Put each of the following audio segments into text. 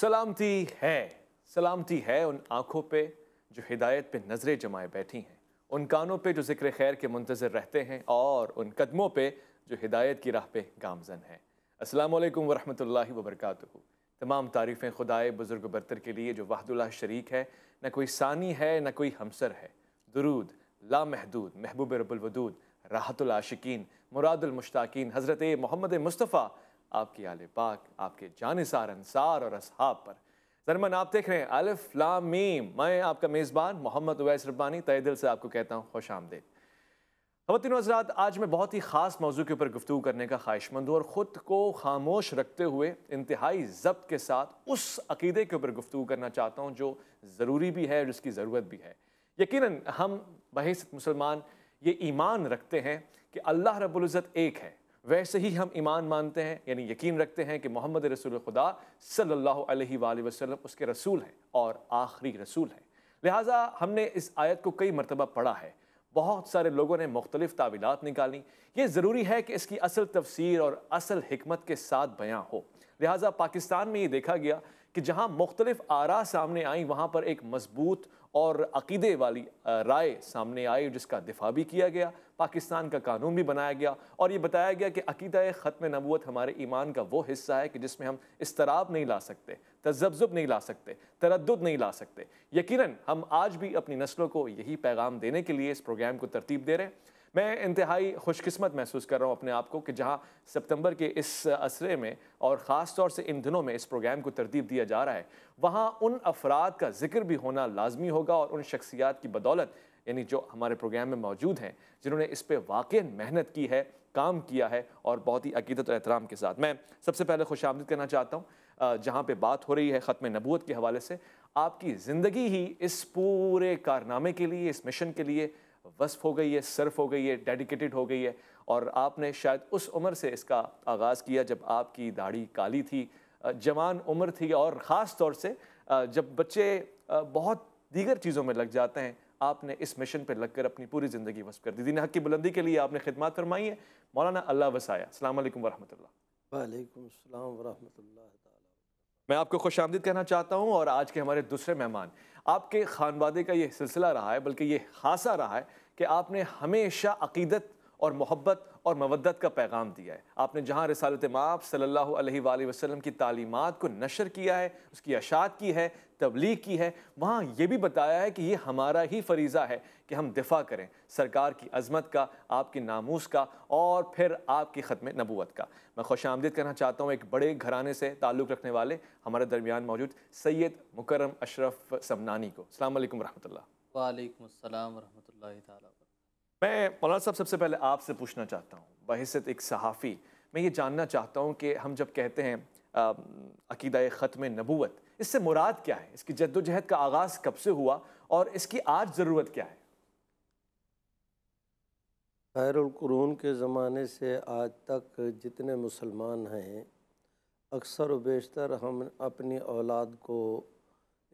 सलामती है सलामती है उन आँखों पे जो हिदायत पे नज़रें जमाए बैठी हैं उन कानों पे जो जिक्र खैर के मुंतज़र रहते हैं और उन कदमों पे जो हिदायत की राह पे गामजन है अस्सलाम वालेकुम वरहमतुल्लाहि वबरकातुहू तमाम तारीफ़ें खुदाए बुज़ुर्ग बरतर के लिए जो वाहदुल्ला शरीक है न कोई सानी है न कोई हमसर है दरूद लामहदूद महबूब रबुलवदूद राहतुल आशिकीन मुरादुल मुश्ताकीन हज़रत मोहम्मद मुस्तफ़ा आपके आल पाक आपके जानसार अंसार और असहाब पर जरमन आप देख रहे हैं अलिफ लामीम मैं आपका मेज़बान मोहम्मद उवैस रब्बानी तय दिल से आपको कहता हूँ खुश आमदेद खवतिन हजरात आज मैं बहुत ही ख़ास मौजू के ऊपर गुफ्तु करने का ख्वाहिशमंद हूँ और ख़ुद को खामोश रखते हुए इंतहाई जब्त के साथ उस अकीदे के ऊपर गुफ्तु करना चाहता हूँ जो ज़रूरी भी है और जिसकी ज़रूरत भी है यकीन हम बहस मुसलमान ये ईमान रखते हैं कि अल्लाह रबुल्जत एक है वैसे ही हम ईमान मानते हैं यानी यकीन रखते हैं कि मोहम्मद रसूल खुदा सल्लल्लाहु अलैहि वसल्लम उसके रसूल हैं और आखिरी रसूल हैं लिहाजा हमने इस आयत को कई मरतबा पढ़ा है बहुत सारे लोगों ने मुख्तलिफ तावीलत निकाली ये ज़रूरी है कि इसकी असल तफसीर और असल हमत के साथ बयां हो लिहाजा पाकिस्तान में ये देखा गया कि जहाँ मुख्तलिफ आरा सामने आई वहाँ पर एक मजबूत और अकीदे वाली राय सामने आई जिसका दिफा भी किया गया पाकिस्तान का कानून भी बनाया गया और ये बताया गया कि अकीदा ख़त्म नबूत हमारे ईमान का वो हिस्सा है कि जिसमें हम इसतराब नहीं ला सकते तजब्ज़ुब नहीं ला सकते तरद नहीं ला सकते यकीनन हम आज भी अपनी नस्लों को यही पैगाम देने के लिए इस प्रोग्राम को तरतीब दे रहे हैं मैं इंतहाई खुशकस्मत महसूस कर रहा हूँ अपने आप को कि जहाँ सितंबर के इस असरे में और ख़ास तौर से इन दिनों में इस प्रोग्राम को तरतीब दिया जा रहा है वहाँ उन अफराद का जिक्र भी होना लाजमी होगा और उन शख्सियात की बदौलत यानी जो हमारे प्रोग्राम में मौजूद हैं जिन्होंने इस पर वाकई मेहनत की है काम किया है और बहुत ही अकीदत और एहतराम के साथ मैं सबसे पहले खुश आमद करना चाहता हूँ जहाँ पर बात हो रही है ख़त्म नबूत के हवाले से आपकी ज़िंदगी ही इस पूरे कारनामे के लिए इस मिशन के लिए वसफ़ हो गई है सर्फ हो गई है डेडिकेटेड हो गई है और आपने शायद उस उम्र से इसका आगाज़ किया जब आपकी दाढ़ी काली थी जवान उम्र थी और ख़ास तौर से जब बच्चे बहुत दीगर चीज़ों में लग जाते हैं आपने इस मिशन पर लगकर अपनी पूरी ज़िंदगी वस्फ कर दी दिन हक़ की बुलंदी के लिए आपने खिदमत फरमाई है मौलाना अल्लाह वसाया अल्लाम वरहमल्ला वालेकुम वरहमल्ला मैं आपको खुश आमदीद कहना चाहता हूँ और आज के हमारे दूसरे मेहमान आपके खानवादे का ये सिलसिला रहा है बल्कि ये हासा रहा है कि आपने हमेशा अकीदत और मोहब्बत और मवदत का पैगाम दिया है आपने जहाँ रसालत माप सल्ला वसलम की तालीमत को नशर किया है उसकी अशात की है तबलीग की है वहाँ ये भी बताया है कि ये हमारा ही फरीज़ा है कि हम दिफा करें सरकार की अजमत का आपके नामूस का और फिर आपकी ख़त्म नबूत का मैं खुश आमदीद करना चाहता हूँ एक बड़े घराने से ताल्लुक़ रखने वाले हमारे दरमियान मौजूद सैद मुकरम अशरफ समनानी को अल्लाम वरहमल्ला वालेकुम वरम मैं मौलाना साहब सबसे पहले आपसे पूछना चाहता हूँ बहसत एक सहाफ़ी मैं ये जानना चाहता हूँ कि हम जब कहते हैं अकीदा ख़त्म नबूत इससे मुराद क्या है इसकी जद्दोजहद का आगाज़ कब से हुआ और इसकी आज ज़रूरत क्या है खैरकरून के ज़माने से आज तक जितने मुसलमान हैं अक्सर व बेशतर हम अपनी औलाद को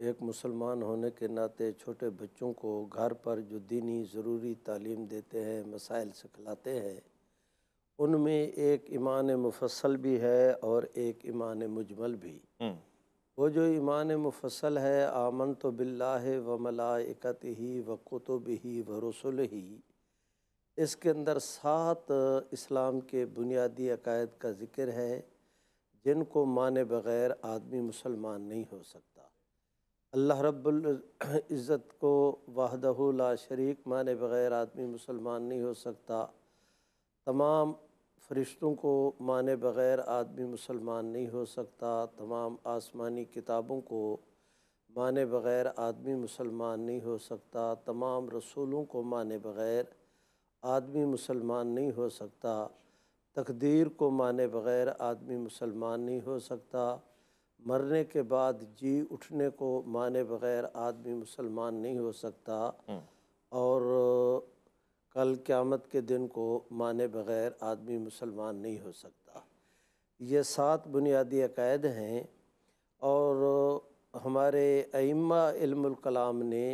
एक मुसलमान होने के नाते छोटे बच्चों को घर पर जो दीनी ज़रूरी तालीम देते हैं मसाइल सिखलाते हैं उनमें एक ईमान मुफसल भी है और एक ईमान मुजमल भी हम्म। वो जो ईमान मुफसल है आमन तो बिल्ला व मलाकत ही व कुतुब ही व रसुल ही इसके अंदर सात इस्लाम के बुनियादी अकायद का ज़िक्र है जिनको माने बग़ैर आदमी मुसलमान नहीं हो सकता अल्लाह रब्बुल इज़्ज़त को वाहदह ला शरीक माने बग़ैर आदमी मुसलमान नहीं हो सकता तमाम फरिश्तों को माने बग़ैर आदमी मुसलमान नहीं हो सकता तमाम आसमानी किताबों को माने बग़ैर आदमी मुसलमान नहीं हो सकता तमाम रसूलों को माने बग़ैर आदमी मुसलमान नहीं हो सकता तकदीर को माने बग़ैर आदमी मुसलमान नहीं हो सकता मरने के बाद जी उठने को माने बगैर आदमी मुसलमान नहीं हो सकता हम्म। और कल क़्यामत के दिन को माने बगैर आदमी मुसलमान नहीं हो सकता ये सात बुनियादी अकायद हैं और हमारे अम्मा कलाम ने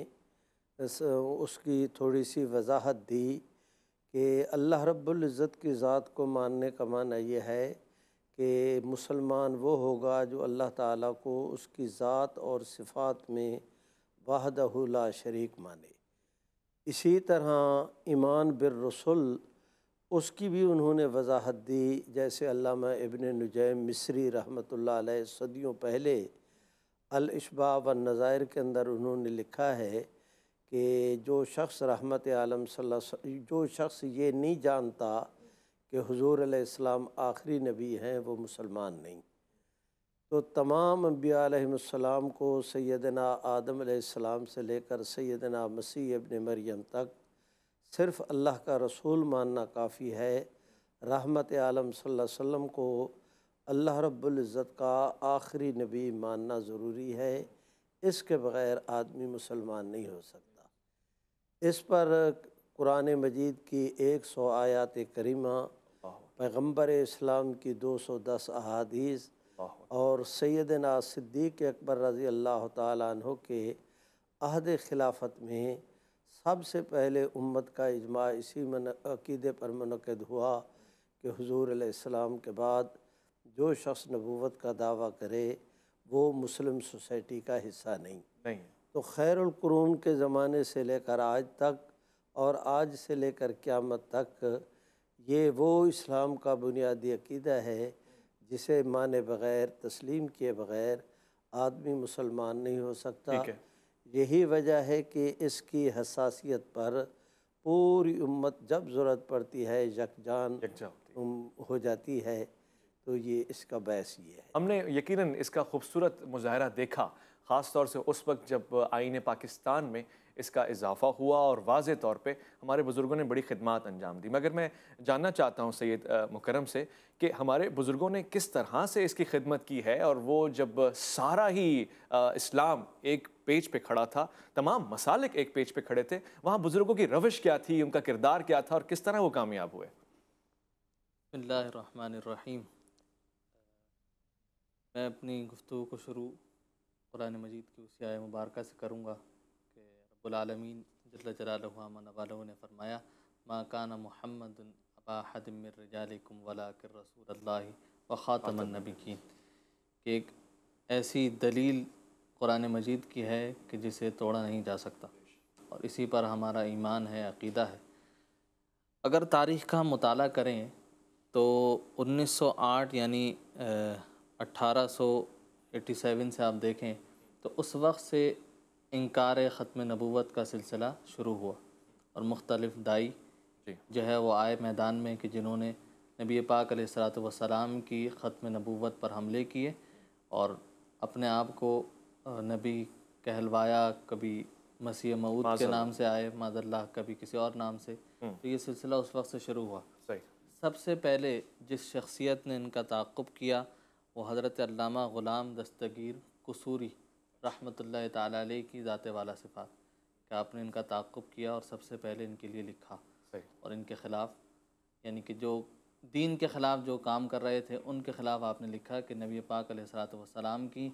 उसकी थोड़ी सी वजाहत दी कि अल्लाह रब्बुल इज़्ज़त की ज़ात को मानने का माना यह है कि मुसलमान वो होगा जो अल्लाह ताला को उसकी ज़ात और सिफात में वाहदहुला शरीक माने इसी तरह ईमान बिर रसुल उसकी भी उन्होंने वजाहत दी जैसे अल्लामा इबन नजैम मिस्री रहमत सदियों पहले अलशबा व नज़ायर के अंदर उन्होंने लिखा है कि जो शख्स रहमत आलम सल्ला जो शख्स ये नहीं जानता कि हजूर आसमाम आखिरी नबी हैं वो मुसलमान नहीं तो तमाम अम्बियाम को सैदना आदम आसमाम से लेकर सैदना मसीह इबन मरियम तक सिर्फ़ अल्लाह का रसूल मानना काफ़ी है रहमत आलम वसम को अल्लाह रब्ज़त का आखिरी नबी मानना ज़रूरी है इसके बग़ैर आदमी मुसलमान नहीं हो सकता इस पर कुरान मजीद की एक सौ आयात करीमा पैगम्बर इस्लाम की 210 अहादीस और सैदना सिद्दीक अकबर रज़ी अल्लाह तु के अहद खिलाफत में सबसे पहले उम्मत का इजमा इसी मन अक़ीदे पर मनद हुआ कि हजूर आसमाम के बाद जो शख्स नबूत का दावा करे वो मुस्लिम सोसाइटी का हिस्सा नहीं नहीं तो खैरकरून के ज़माने से लेकर आज तक और आज से लेकर क़्यामत तक ये वो इस्लाम का बुनियादी अकीदा है जिसे माने बग़ैर तस्लीम किए बग़ैर आदमी मुसलमान नहीं हो सकता यही वजह है कि इसकी हसासियत पर पूरी उम्मत जब ज़रूरत पड़ती है यकजान हो जाती है तो ये इसका बहस ये है हमने यकीनन इसका खूबसूरत मुजाहरा देखा ख़ास तौर से उस वक्त जब आइन पाकिस्तान में इसका इजाफा हुआ और वाज तौर पर हमारे बुज़ुर्गों ने बड़ी खदमात अंजाम दी मगर मैं जानना चाहता हूँ सैद मुकरम से कि हमारे बुज़ुर्गों ने किस तरह से इसकी खिदमत की है और वो जब सारा ही इस्लाम एक पेज पे खड़ा था तमाम मसालिक एक पेज पे खड़े थे वहाँ बुज़ुर्गों की रविश क्या थी उनका किरदार क्या था और किस तरह वो कामयाब हुए मैं अपनी गुफ्तु को शुरू कुरान मजीद की उसी आय मुबारक से करूँगा कि रबालमीन जल्ला जलाल ने फरमाया माँ काना महमद अबाहदमिरजालकुम वलाकर रसूल अल्लाह व की कि एक ऐसी दलील कुरान मजीद की है कि जिसे तोड़ा नहीं जा सकता और इसी पर हमारा ईमान है अकीदा है अगर तारीख़ का मताल करें तो 1908 यानी अट्ठारह 87 से आप देखें तो उस वक्त से इनकार ख़त्म नबूवत का सिलसिला शुरू हुआ और मुख्तलिफ दाई जो है वो आए मैदान में कि जिन्होंने नबी पाक सलाम की ख़त्म नबूवत पर हमले किए और अपने आप को नबी कहलवाया कभी मसीह मऊद के नाम से आए माजल्ला कभी किसी और नाम से हम्म। तो ये सिलसिला उस वक्त से शुरू हुआ सबसे पहले जिस शख्सियत ने इनका तकब किया वो हज़रत अल्लामा ग़ुलाम दस्तगीर कसूरी रहमत ला की ज़ात वाला सिफात कि आपने इनका ताक़ुब किया और सबसे पहले इनके लिए लिखा और इनके ख़िलाफ़ यानी कि जो दीन के ख़िलाफ़ जो काम कर रहे थे उनके ख़िलाफ़ आपने लिखा कि नबी पाक सलाम की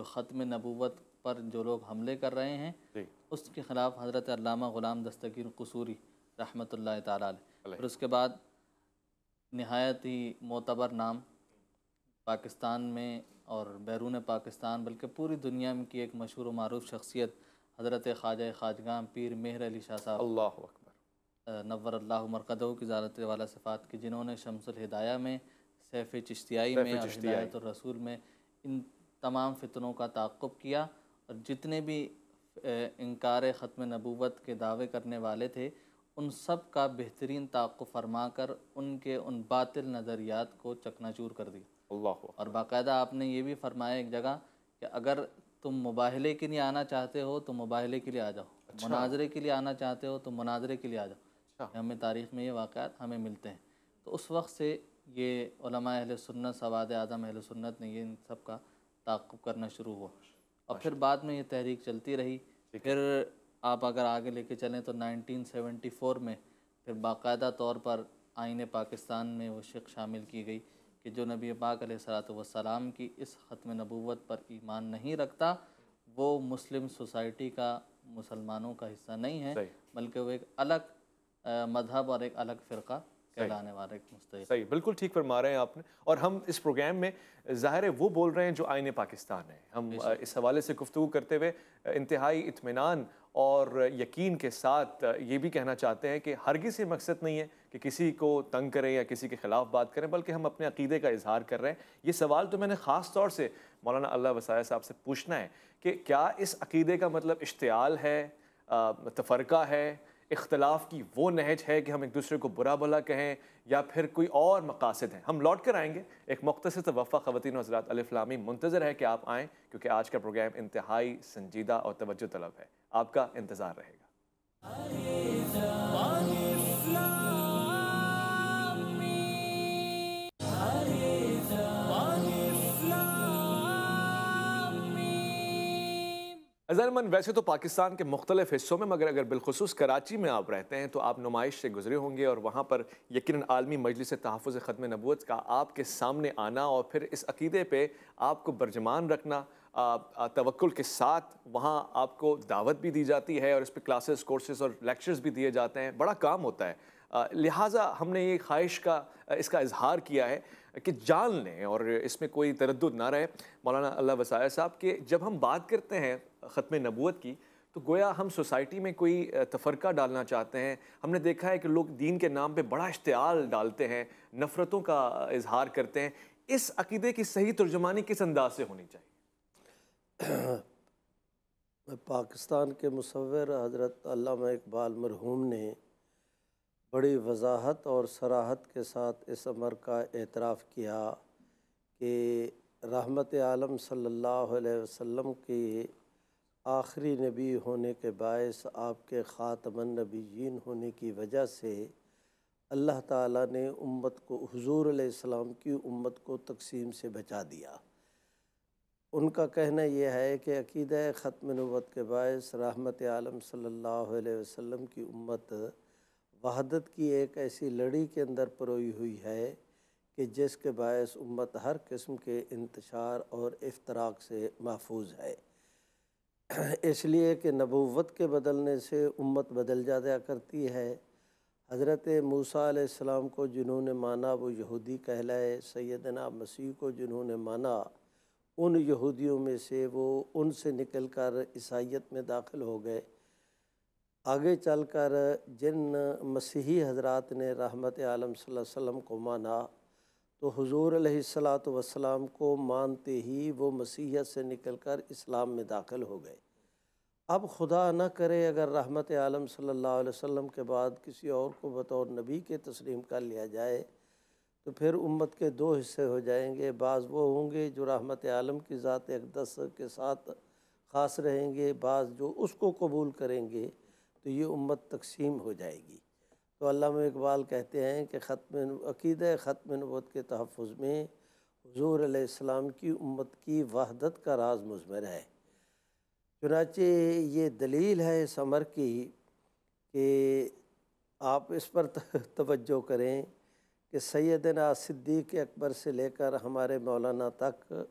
जो ख़त्म नबूत पर जो लोग हमले कर रहे हैं उसके ख़िलाफ़ हज़रत अल्लामा ग़ुलाम दस्तगीर कसूरी रहमत ला फिर उसके बाद नहायत ही मोतबर नाम पाकिस्तान में और बैरून पाकिस्तान बल्कि पूरी दुनिया में की एक मशहूर मरूफ शख्सियत हज़रत ख्वाजा ख्वाजगाम पीर मेहर अली शाह साहब अल्लाह अकबर नवर अल्लाह मरकदों की ज़्यादात वाला सफ़ात की जिन्होंने शमसल हिदाया में सैफ़ चश्तियाई में और रसूल में इन तमाम फितनों का ताकुब किया और जितने भी इनकार ख़त्म नबूबत के दावे करने वाले थे उन सब का बेहतरीन ताक़ फरमा कर उनके उन बातिल नज़रियात को चकनाचूर कर दिया अल्लाह और बाकायदा आपने ये भी फरमाया एक जगह कि अगर तुम मुबाहले के लिए आना चाहते हो तो मुबाहले के लिए आ जाओ अच्छा। मुनाजरे के लिए आना चाहते हो तो मुनाजरे के लिए आ जाओ अच्छा। हमें तारीख़ में ये वाक़ात हमें मिलते हैं तो उस वक्त से ये अहल सुन्नत सवाद आज़म अहल सुन्नत ने ये इन सब का ताकुब करना शुरू हुआ और फिर बाद में ये तहरीक चलती रही फिर आप अगर आगे लेके चलें तो 1974 में फिर बाकायदा तौर पर आइन पाकिस्तान में वो शिक शामिल की गई कि जो नबी पाक सलाम की इस ख़त्म नबूत पर ईमान नहीं रखता वो मुस्लिम सोसाइटी का मुसलमानों का हिस्सा नहीं है बल्कि वो एक अलग मजहब और एक अलग फ़िरका कहलाने वाले मुस्तक सही बिल्कुल ठीक फरमा रहे हैं आपने और हम इस प्रोग्राम में ज़ाहिर है वो बोल रहे हैं जो आइन पाकिस्तान है हम इस हवाले से गुफ्तु करते हुए इंतहाई इतमान और यकीन के साथ ये भी कहना चाहते हैं कि हर किसी मकसद नहीं है कि किसी को तंग करें या किसी के ख़िलाफ़ बात करें बल्कि हम अपने अकीदे का इजहार कर रहे हैं ये सवाल तो मैंने ख़ास तौर से मौलाना अल्लाह वसाया साहब से पूछना है कि क्या इस अकीदे का मतलब इश्तियाल है तफरका है इख्तलाफ की वो नहज है कि हम एक दूसरे को बुरा भला कहें या फिर कोई और मकासद हैं हम लौट कर आएंगे एक मख्तसर तवफ़ा ख़वान हजरात अलफ़लामी मुंतज़र है कि आप आएँ क्योंकि आज का प्रोग्राम इंतहाई संजीदा और तवज्जो तलब है आपका इंतज़ार रहेगा अजरमन वैसे तो पाकिस्तान के मुख्तलिफ हिस्सों में मगर अगर बिलखसूस कराची में आप रहते हैं तो आप नुमाइश से गुजरे होंगे और वहाँ पर यकीन आलमी मजलिस तहफ़ ख़त्म नबूत का आपके सामने आना और फिर इस अकीदे पर आपको बरजमान रखना तवक्ल के साथ वहाँ आपको दावत भी दी जाती है और इस पर क्लासेस कोर्सेज और लेक्चर्स भी दिए जाते हैं बड़ा काम होता है लिहाजा हमने ये ख्वाहिश का इसका इजहार किया है कि जान लें और इसमें कोई तरद ना रहे मौलाना अल्लाह वसाया साहब के जब हम बात करते हैं ख़त्म नबूत की तो गोया हम सोसाइटी में कोई तफरका डालना चाहते हैं हमने देखा है कि लोग दीन के नाम पे बड़ा इश्तियाल डालते हैं नफ़रतों का इजहार करते हैं इस अकीदे की सही तर्जुमानी किस अंदाज से होनी चाहिए पाकिस्तान के मुशवर हज़रत अल्लामा इकबाल मरहूम ने बड़ी वजाहत और सराहत के साथ इस अमर का एतराफ़ किया कि रहमत आलम सल्लल्लाहु अलैहि वसल्लम के आखिरी नबी होने के बायस आपके ख़ातमन नबीन होने की वजह से अल्लाह ताला ने उम्मत को हुजूर अलैहिस्सलाम की उम्मत को तकसीम से बचा दिया उनका कहना यह है कि अकीद ख़त्म नबत के बायस रहमत आलम सल्लल्लाहु अलैहि वसल्लम की उम्मत वहादत की एक ऐसी लड़ी के अंदर परोई हुई है कि जिसके बायस उम्मत हर किस्म के इंतशार और इफ्तराक से महफूज है इसलिए कि नबूवत के बदलने से उम्मत बदल जाया करती है हज़रत मूसा आसमाम को जिन्होंने माना वो यहूदी कहलाए सैदना मसीह को जिन्होंने माना उन यहूदियों में से वो उनसे निकल कर ईसाइत में दाखिल हो गए आगे चल कर जिन मसीही हज़रा ने रहमत आलम सल्लम को माना तो हजूर सलात वसलाम को मानते ही वो मसीहत से निकल कर इस्लाम में दाखिल हो गए अब खुदा न करे अगर रहमत आलम सल्लल्लाहु अलैहि वसल्लम के बाद किसी और को बतौर नबी के तस्लीम कर लिया जाए तो फिर उम्मत के दो हिस्से हो जाएंगे बाज़ वो होंगे जो रहमत आलम की ज़ात अकदस के साथ ख़ास रहेंगे बाज़ जो उसको कबूल करेंगे तो ये उम्मत तकसीम हो जाएगी तो अल्लाह इकबाल कहते हैं कि ख़त्म अकीद ख़त्म नबूत के तहफ़ में हजूर आसमाम की उम्मत की वहदत का राज मजमर है चुनाचे ये दलील है इस अमर की कि आप इस पर तवज्जो करें कि सैदना सिद्दीक अकबर से लेकर हमारे मौलाना तक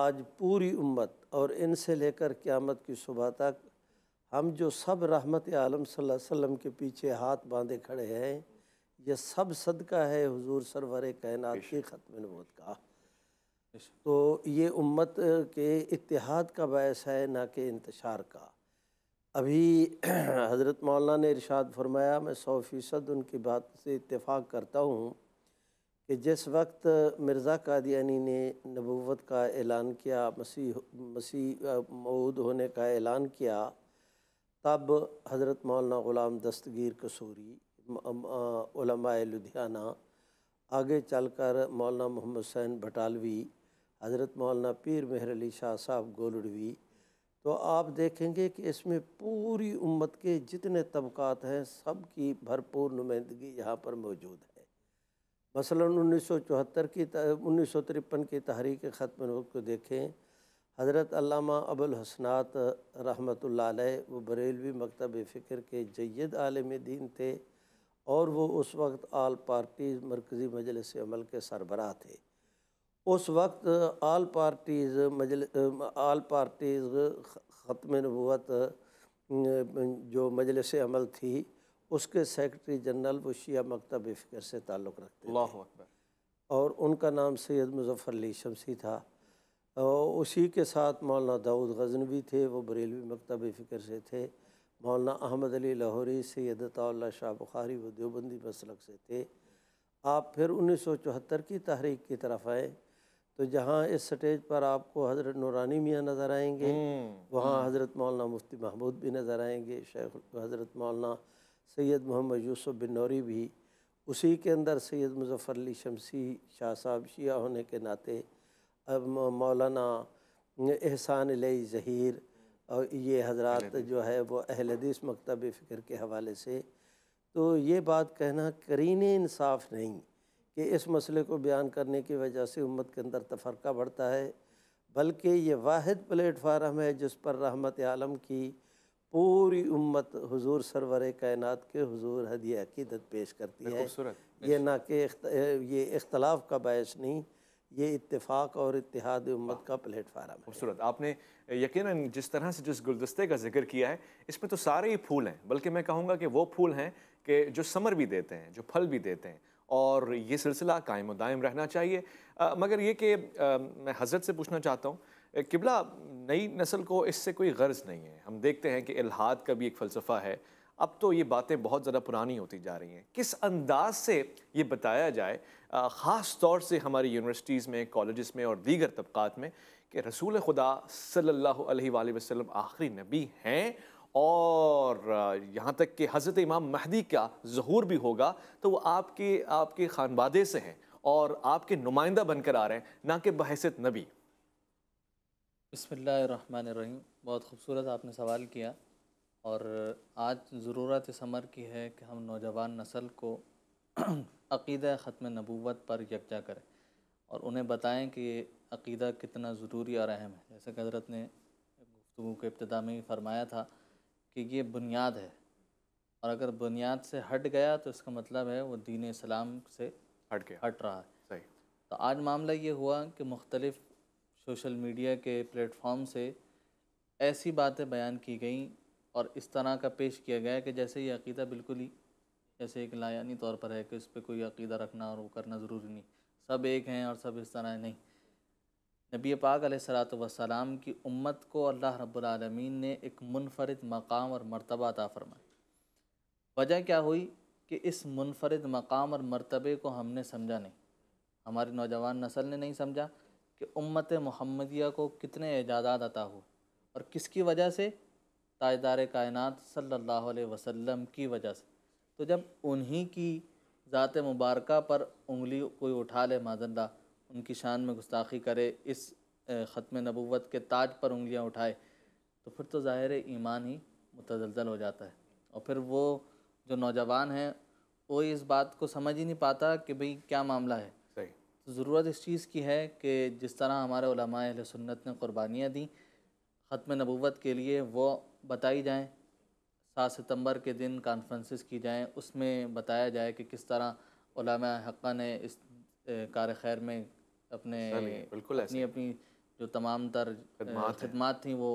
आज पूरी उम्मत और इनसे लेकर क़्यामत की सुबह तक हम जो सब रहमत आलम वसल्लम के पीछे हाथ बांधे खड़े हैं ये सब सदका है हुजूर सरवर कायनात के ख़त्म नबूत का तो ये उम्मत के इतिहाद का बायस है ना कि इंतशार का अभी हज़रत मौलाना ने इरशाद फरमाया मैं सौ फ़ीसद उनकी बात से इतफ़ाक़ करता हूँ कि जिस वक्त मिर्ज़ा कादियानी ने नबूवत का ऐलान किया मसीह मसीह मऊद होने का ऐलान किया तब हज़रत मौलाना ग़ुलाम दस्तगीर कसूरी लुधियाना आगे चलकर मौलाना मोहम्मद हुसैन भटालवी हज़रत मौलाना पीर मेहर अली शाह साहब गोलड़वी तो आप देखेंगे कि इसमें पूरी उम्मत के जितने तबक़ात हैं सब की भरपूर नुमाइंदगी यहाँ पर मौजूद है मसलन 1974 की उन्नीस सौ तिरपन की तहरीक ख़त्म को देखें हज़रत अल्लामा अबुल हसनात रहमतुल्लाह अलैह वो बरेलवी मकतब फ़िक्र के जैद आलम दीन थे और वो उस वक्त आल पार्टीज़ मरकज़ी मजलिस अमल के सरबराह थे उस वक्त आल पार्टीज़ मजल आल पार्टीज़ ख़त्म नबूत जो मजलिस अमल थी उसके सेक्रटरी जनरल वो शिया मकतब फ़िक्र से ताल्लुक़ रखते थे और उनका नाम सैयद मुजफ़रली अली शमसी था उसी के साथ मौलाना दाऊद भी थे वो बरेलवी मकतब फ़िक्र से थे मौलाना अहमद अली लाहौरी सैदता शाह बुखारी व देवबंदी मसलक से थे आप फिर उन्नीस सौ चौहत्तर की तहरीक की तरफ आए तो जहाँ इस स्टेज पर आपको हज़रत नूरानी मियाँ नज़र आएंगे हम्म, वहाँ हम्म। हज़रत मौलाना मुफ्ती महमूद भी नज़र आएंगे शेख हज़रत मौलाना सैयद मोहम्मद यूसुफ बिन नौरी भी उसी के अंदर सैयद मुजफ्फर अली शमसी शाह साहब शिया होने के नाते मौलाना एहसान लई ज़हीर और ये हजरत जो है वो अहल हदीस मकतब फ़िक्र के हवाले से तो ये बात कहना करीन इंसाफ नहीं कि इस मसले को बयान करने की वजह से उम्मत के अंदर तफरका बढ़ता है बल्कि ये वाद प्लेटफार्म है जिस पर रहमत आलम की पूरी उम्मत हुजूर सरवर कायनात के हुजूर हदी अकीदत पेश करती है ये ना कि ये इख्तलाफ का बायस नहीं ये इतफ़ाक़ और इतिहाद उम्मत का प्लेटफार्म खूबसूरत आपने यकीन जिस तरह से जिस गुलदस्ते का जिक्र किया है इसमें तो सारे ही फूल हैं बल्कि मैं कहूँगा कि वो फूल हैं कि जो समर भी देते हैं जो फल भी देते हैं और ये सिलसिला कायम दायम रहना चाहिए आ, मगर ये कि मैं हज़रत से पूछना चाहता हूँ किबला नई नस्ल को इससे कोई गर्ज नहीं है हम देखते हैं कि इलाहाद का भी एक फ़लसफ़ा है अब तो ये बातें बहुत ज़्यादा पुरानी होती जा रही हैं किस अंदाज से ये बताया जाए ख़ास तौर से हमारी यूनिवर्सिटीज़ में कॉलेज़ में और दीगर तबक़ात में कि रसूल खुदा सल्ला वसम आखिरी नबी हैं और यहाँ तक कि हज़रत इमाम महदी का जहूर भी होगा तो वो आपके आपके खानवादे से हैं और आपके नुमाइंदा बनकर आ रहे हैं ना कि बहसत नबी बसमीम बहुत खूबसूरत आपने सवाल किया और आज ज़रूरत इस अमर की है कि हम नौजवान नस्ल को अक़ीदा ख़त्म नबूत पर यकजा करें और उन्हें बताएं कि अक़ीदा कितना ज़रूरी और अहम है जैसे कि हज़रत ने गुफ्तु के इब्तदा में फ़रमाया था कि ये बुनियाद है और अगर बुनियाद से हट गया तो इसका मतलब है वो दीन इस्लाम से हट गया हट रहा है सही तो आज मामला ये हुआ कि मुख्तलिफ़ सोशल मीडिया के प्लेटफॉर्म से ऐसी बातें बयान की गई और इस तरह का पेश किया गया कि जैसे ये अकीदा बिल्कुल ही जैसे एक लायानी तौर पर है कि इस पर कोई अकीदा रखना और वो करना ज़रूरी नहीं सब एक हैं और सब इस तरह नहीं नबी पाक सलात की उम्मत को अल्लाह रब्लमीन ने एक मुनफरद मकाम और मरतबा अता फ़रमाया वजह क्या हुई कि इस मुनफरद मकाम और मरतबे को हमने समझा नहीं हमारी नौजवान नसल ने नहीं समझा कि उम्मत महमदिया को कितने एजादात अता हुए और किसकी वजह से ताजदार कायनत सल्लल्लाहु अलैहि वसल्लम की वजह से तो जब उन्हीं की ज़ात मुबारक पर उंगली कोई उठा ले माजल्ला उनकी शान में गुस्ताखी करे इस ख़त्म नबूत के ताज पर उंगलियाँ उठाए तो फिर तो ज़ाहिर ईमान ही मुतजलजल हो जाता है और फिर वो जो नौजवान हैं वो इस बात को समझ ही नहीं पाता कि भाई क्या मामला है तो ज़रूरत इस चीज़ की है कि जिस तरह हमारे सुन्नत ने क़ुरबानियाँ दी ख़त्म नबूत के लिए वो बताई जाएँ सात सितंबर के दिन कॉन्फ्रेंसिस की जाएँ उसमें बताया जाए कि किस तरह हक़ा ने इस कार खैर में अपने बिल्कुल अपनी अपनी जो तमाम तर खदमात थी वो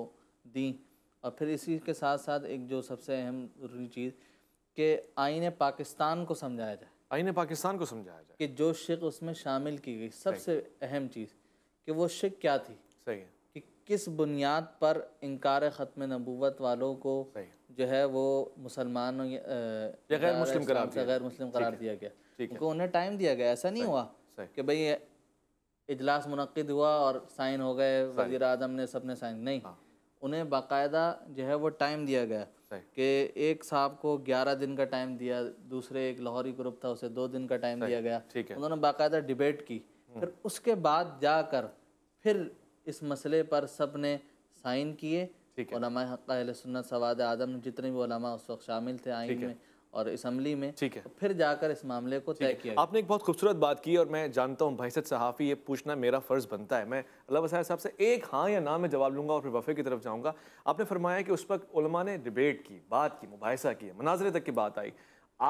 दी और फिर इसी के साथ साथ एक जो सबसे अहम ज़रूरी चीज़ कि आइन पाकिस्तान को समझाया जाए आइन पाकिस्तान को समझाया जाए कि जो शिक उसमें शामिल की गई सबसे अहम चीज़ कि वो शिक क्या थी सही है किस बुनियाद पर इनकार ख़त्म नबूत वालों को जो है वो मुसलमानों गैर मुस्लिम गैर मुस्लिम करार दिया गया उनको उन्हें टाइम दिया गया ऐसा नहीं हुआ कि भाई इजलास मुनद हुआ और साइन हो गए वजीर अजम ने सब ने साइन नहीं हाँ। उन्हें बाकायदा जो है वो टाइम दिया गया कि एक साहब को 11 दिन का टाइम दिया दूसरे एक लाहौरी ग्रुप था उसे दो दिन का टाइम दिया गया उन्होंने बाकायदा डिबेट की हम्म। फिर उसके बाद जाकर फिर इस मसले पर सब ने साइन किए सुन्नत सवाद आदम जितने भी उलमा उस वक्त शामिल थे आइन में और इसम्बली में ठीक है तो फिर जाकर इस मामले को तय किया आपने एक बहुत खूबसूरत बात की और मैं जानता हूँ भैसत सहाफ़ी ये पूछना मेरा फ़र्ज़ बनता है मैं अल्लाह वसाय साहब से एक हाँ या ना मैं जवाब लूँगा और फिर वफ़े की तरफ जाऊँगा आपने फरमाया कि उस वक्त उलमा ने डिबेट की बात की मुबासा की मनाजरे तक की बात आई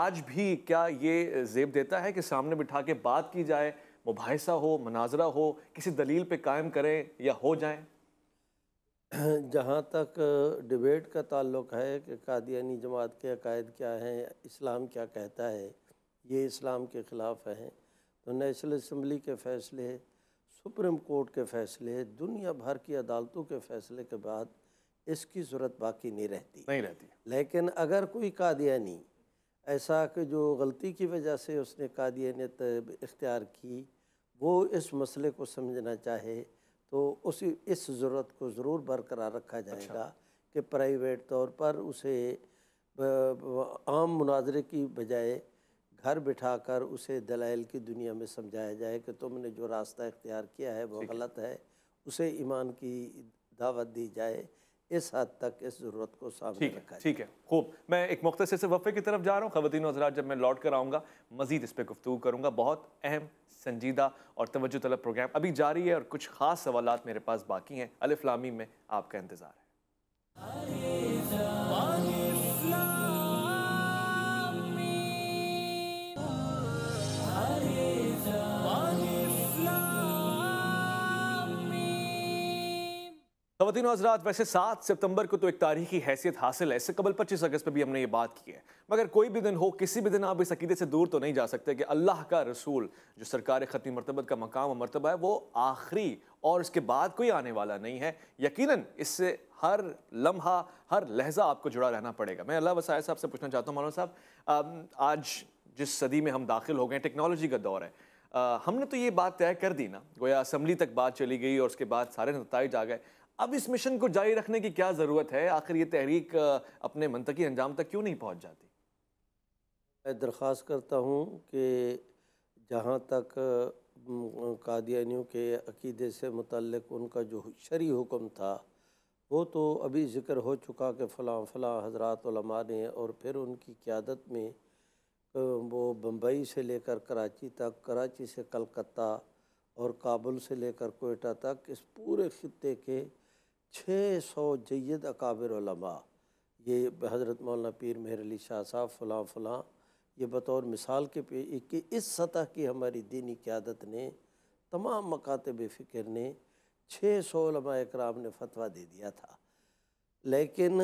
आज भी क्या ये जेब देता है कि सामने बिठा के बात की जाए मुबासा हो मनाजरा हो किसी दलील पे कायम करें या हो जाएं जहाँ तक डिबेट का ताल्लुक है कि कादियानी जमात के अकायद क्या हैं इस्लाम क्या कहता है ये इस्लाम के ख़िलाफ़ हैं तो नेशनल असम्बली के फ़ैसले सुप्रीम कोर्ट के फ़ैसले दुनिया भर की अदालतों के फ़ैसले के बाद इसकी ज़रूरत बाकी नहीं रहती नहीं रहती लेकिन अगर कोई कादियानी ऐसा कि जो गलती की वजह से उसने कादियनीत इख्तियार की वो इस मसले को समझना चाहे तो उसी इस ज़रूरत को ज़रूर बरकरार रखा अच्छा। जाएगा अच्छा। कि प्राइवेट तौर पर उसे आम मुनाजरे की बजाय घर बिठा कर उसे दलाइल की दुनिया में समझाया जाए कि तुमने जो रास्ता इख्तियार किया है वो गलत है उसे ईमान की दावत दी जाए इस हद तक इस ज़रूरत को सामने ठीक है ठीक है खूब मैं एक मुख्तर से वफ़े की तरफ जा रहा हूँ ख़वान हजरात जब मैं लौट कर आऊँगा मज़ीद इस पर गुफ्तु करूँगा बहुत अहम संजीदा और तोज्जो तलब प्रोग्राम अभी जारी है और कुछ ख़ास सवाल मेरे पास बाकी हैं अलफ़लामी में आपका इंतज़ार है खातिन हजरात वैसे सात सितंबर को तो एक तारीखी हैसियत हासिल है इससे कबल पच्चीस अगस्त पर भी हमने ये बात की है मगर कोई भी दिन हो किसी भी दिन आप इस अकीदे से दूर तो नहीं जा सकते कि अल्लाह का रसूल जो सरकार खतनी मरतबत का मकाम और मरतबा है वो आखिरी और उसके बाद कोई आने वाला नहीं है यकीनन इससे हर लम्हा हर लहजा आपको जुड़ा रहना पड़ेगा मैं अल्लाह वसाय साहब से पूछना चाहता हूँ मौलाना साहब आज जिस सदी में हम दाखिल हो गए टेक्नोलॉजी का दौर है आ, हमने तो ये बात तय कर दी ना गोया असम्बली तक बात चली गई और उसके बाद सारे नतज आ गए अब इस मिशन को जारी रखने की क्या ज़रूरत है आखिर ये तहरीक अपने मनतकी अंजाम तक क्यों नहीं पहुँच जाती मैं दरख्वास्त करता हूँ कि जहाँ तक कादियानियों के अकीदे से मुतलक उनका जो शरी हुक्म था वो तो अभी ज़िक्र हो चुका कि फ़लाँ फ़लाँ हजरात ने और फिर उनकी क्यादत में वो बम्बई से लेकर कराची तक कराची से कलकत्ता और काबुल से लेकर कोयटा तक इस पूरे खत्े के छः सौ जैद अकाबिर ये हज़रत मौलाना पीर मेहर अली शाह साहब फ़लाँ फ़लाँ ये बतौर मिसाल के पे कि इस सतह की हमारी दीनी क्यादत ने तमाम मकातब फ़िक्र ने छः सौ कराम ने फतवा दे दिया था लेकिन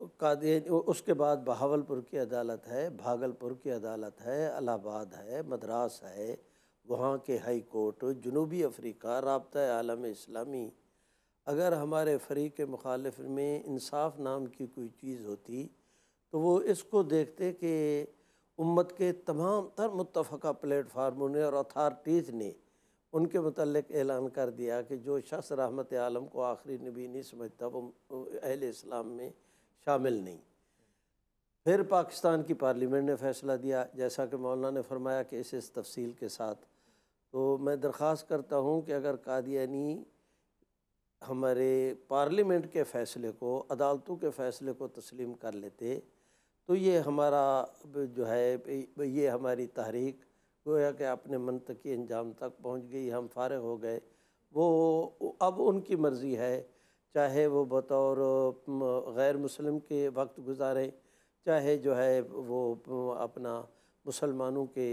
उसके बाद बहावलपुर की अदालत है भागलपुर की अदालत है अलाहाबाद है मद्रास है वहाँ के हाई कोर्ट जनूबी अफ्रीका रबत आलम इस्लामी अगर हमारे फरीक के मुखालफ में इंसाफ नाम की कोई चीज़ होती तो वो इसको देखते कि उम्मत के तमाम तर मुतफ़ा प्लेटफार्मों ने और अथार्टीज़ ने उनके मतलब ऐलान कर दिया कि जो शख्स रहमत आलम को आखिरी नबी नहीं समझता वो अहल इस्लाम में शामिल नहीं फिर पाकिस्तान की पार्लियामेंट ने फ़ैसला दिया जैसा कि मौलाना ने फरमाया कि इस इस तफसील के साथ तो मैं दरख्वास्त करता हूँ कि अगर कादियानी हमारे पार्लियामेंट के फ़ैसले को अदालतों के फ़ैसले को तस्लीम कर लेते तो ये हमारा जो है ये हमारी तहरीक गोया कि अपने मनतकी अंजाम तक पहुँच गई हम फारग हो गए वो अब उनकी मर्ज़ी है चाहे वो बतौर गैर मुस्लिम के वक्त गुजारें चाहे जो है वो अपना मुसलमानों के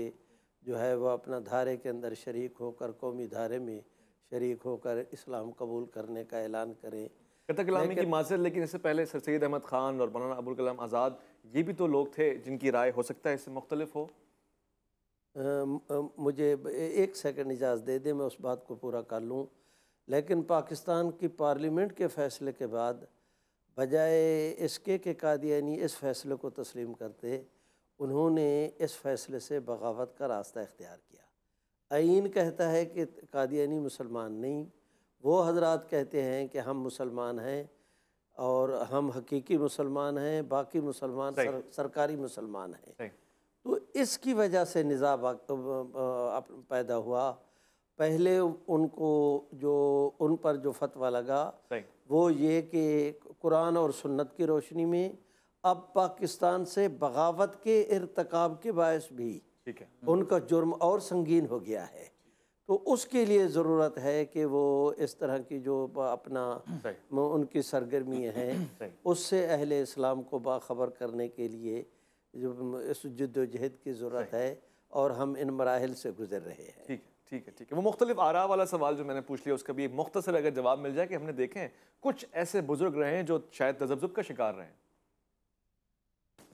जो है वह अपना धारे के अंदर शरीक होकर कौमी धारे में शरीक होकर इस्लाम कबूल करने का ऐलान करें कतर की माजर लेकिन इससे पहले सर सैद अहमद ख़ान और मौलाना अबुल कलाम आज़ाद ये भी तो लोग थे जिनकी राय हो सकता है इससे मुख्तलिफ हो मुझे एक सेकंड इजाज़ दे दे मैं उस बात को पूरा कर लूँ लेकिन पाकिस्तान की पार्लियामेंट के फ़ैसले के बाद बजाय इसके के कादियानी इस फ़ैसले को तस्लीम करते उन्होंने इस फ़ैसले से बगावत का रास्ता इख्तियार किया आइन कहता है कि कादियानी मुसलमान नहीं वो हजरत कहते हैं कि हम मुसलमान हैं और हम हकीकी मुसलमान हैं बाकी मुसलमान सर, सरकारी मुसलमान हैं तो इसकी वजह से निज़ाम पैदा हुआ पहले उनको जो उन पर जो फतवा लगा वो ये कि कुरान और सुन्नत की रोशनी में अब पाकिस्तान से बगावत के इरतकब के बायस भी ठीक है उनका जुर्म और संगीन हो गया है तो उसके लिए ज़रूरत है कि वो इस तरह की जो अपना उनकी सरगर्मियाँ हैं उससे अहल इस्लाम को बाखबर करने के लिए जो इस जद्दोजहद की ज़रूरत है और हम इन मराहल से गुजर रहे हैं ठीक है ठीक है ठीक है वो मुख्तलिफ आरा वाला सवाल जो मैंने पूछ लिया उसका भी मुख्तर अगर जवाब मिल जाए कि हमने देखें कुछ ऐसे बुजुर्ग रहे हैं जो शायद तजब्जुब का शिकार रहे हैं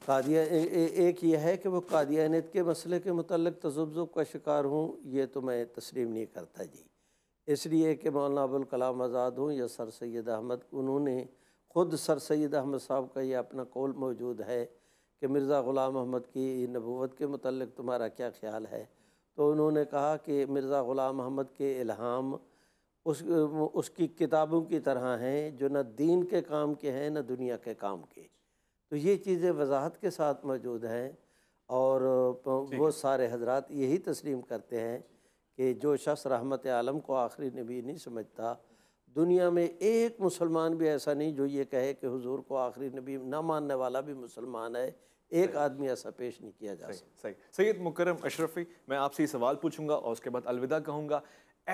कादिया ए, ए, एक ये है कि वो कादियानियत के मसले के मतलब तजुब का शिकार हूँ ये तो मैं तस्लीम नहीं करता जी इसलिए कि मौलाना अबुल कलाम आज़ाद हूँ या सर सैद अहमद उन्होंने ख़ुद सर सैद अहमद साहब का ये अपना कौल मौजूद है कि मिर्ज़ा ग़ुलाम अहमद की नबूत के मतलब तुम्हारा क्या ख्याल है तो उन्होंने कहा कि मिर्ज़ा ग़ुलाम अहमद के इल्हाम उस उसकी किताबों की तरह हैं जो न दीन के काम के हैं न दुनिया के काम के तो ये चीज़ें वजाहत के साथ मौजूद हैं और वो सारे हजरात यही तस्लीम करते हैं कि जो शख्स रहमत आलम को आखिरी नबी नहीं समझता दुनिया में एक मुसलमान भी ऐसा नहीं जो ये कहे कि हुजूर को आखिरी नबी ना मानने वाला भी मुसलमान है एक आदमी ऐसा पेश नहीं किया जा सकता सही सैद मुकरम अशरफी मैं आपसे ये सवाल पूछूंगा और उसके बाद अलविदा कहूँगा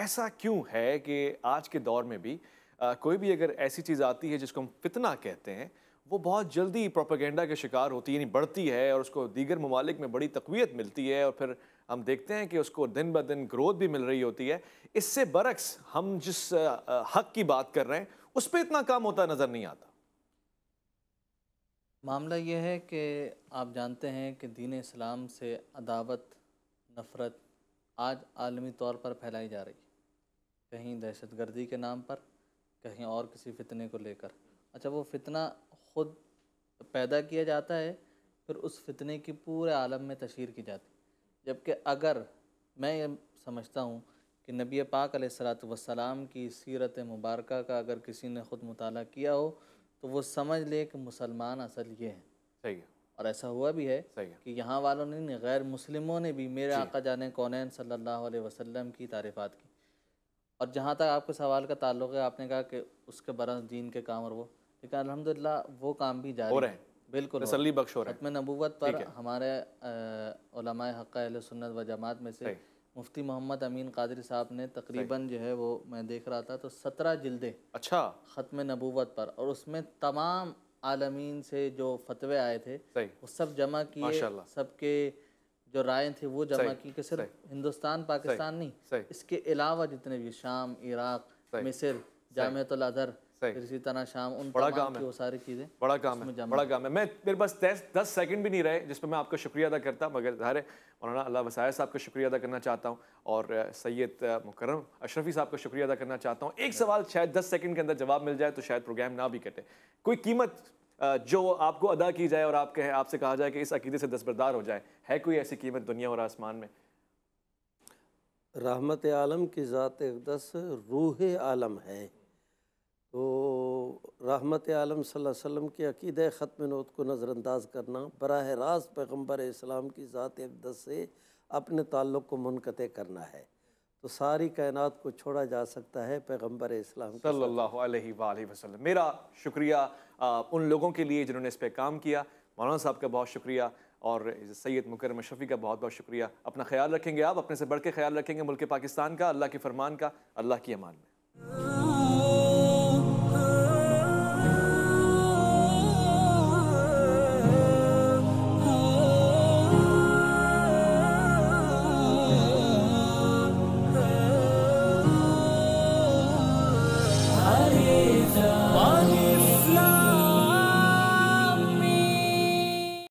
ऐसा क्यों है कि आज के दौर में भी आ, कोई भी अगर ऐसी चीज़ आती है जिसको हम फितना कहते हैं वो बहुत जल्दी प्रोपागेंडा के शिकार होती है यानी बढ़ती है और उसको दीगर ममालिक में बड़ी तकवीत मिलती है और फिर हम देखते हैं कि उसको दिन ब दिन ग्रोथ भी मिल रही होती है इससे बरक्स हम जिस हक की बात कर रहे हैं उस पर इतना काम होता नज़र नहीं आता मामला यह है कि आप जानते हैं कि दीन इस्लाम से अदावत नफ़रत आज आलमी तौर पर फैलाई जा रही है कहीं दहशत गर्दी के नाम पर कहीं और किसी फितने को लेकर अच्छा वो फितना ख़ुद पैदा किया जाता है फिर उस फितने की पूरे आलम में तशहर की जाती जबकि अगर मैं ये समझता हूँ कि नबी पाक सलाम की सीरत मुबारक का अगर किसी ने ख़ुद मुताल किया हो तो वो समझ ले कि मुसलमान असल ये है सही है और ऐसा हुआ भी है कि यहाँ वालों ने गैर मुस्लिमों ने भी मेरे आका जाने कौन सल्लल्लाहु अलैहि वसल्लम की तारीफ़ात की और जहाँ तक आपके सवाल का ताल्लुक है आपने कहा कि उसके बरस दीन के काम और वो लेकिन अलहमदिल्ला वो काम भी जारी हो रहे हैं बिल्कुल तसली बख्श हो रहा है नबूवत पर हमारे हक़ सुन्नत व जमात में से मुफ्ती मोहम्मद अमीन कादरी साहब ने तकरीबन जो है वो मैं देख रहा था तो सत्रह जल्दें अच्छा ख़त्म नबूवत पर और उसमें तमाम आलमीन से जो फतवे आए थे वो सब जमा किए सबके जो राय थे वो जमा की कि सिर्फ हिंदुस्तान पाकिस्तान नहीं इसके अलावा जितने भी शाम इराक मिसर जामतर इसी तरह शाम उन बड़ा काम है वो सारी चीज़ें बड़ा काम है बड़ा काम है मैं मेरे पास दस दस सेकेंड भी नहीं रहे जिस पर मैं आपका शुक्रिया अदा करता मगर ज़ाहिर है मौलाना अल्लाह वसाया साहब का शुक्रिया अदा करना चाहता हूँ और सैयद मुकरम अशरफी साहब का शुक्रिया अदा करना चाहता हूँ एक सवाल शायद दस सेकेंड के अंदर जवाब मिल जाए तो शायद प्रोग्राम ना भी कटे कोई कीमत जो आपको अदा की जाए और आप कहे आपसे कहा जाए कि इस अकीदे से दस्तबरदार हो जाए है कोई ऐसी कीमत दुनिया और आसमान में रहमत आलम की ज़ात दस रूह आलम है तो रहमत आलम वसम के अक़द ख़त्म नोत को नज़रअंदाज करना बरह रास्त पैगम्बर इस्लाम की ज़ात अकदस से अपने ताल्लुक़ को मुनक़ करना है तो सारी कायनात को छोड़ा जा सकता है पैगम्बर इस्लाम सल्लल्लाहु अलैहि वसल्लम मेरा शुक्रिया आ, उन लोगों के लिए जिन्होंने इस पर काम किया मौलाना साहब का बहुत शुक्रिया और सैयद मुकर शफी का बहुत बहुत शुक्रिया अपना ख्याल रखेंगे आप अपने से बढ़ के ख्याल रखेंगे मुल्क पाकिस्तान का अल्लाह के फरमान का अल्लाह की अमान में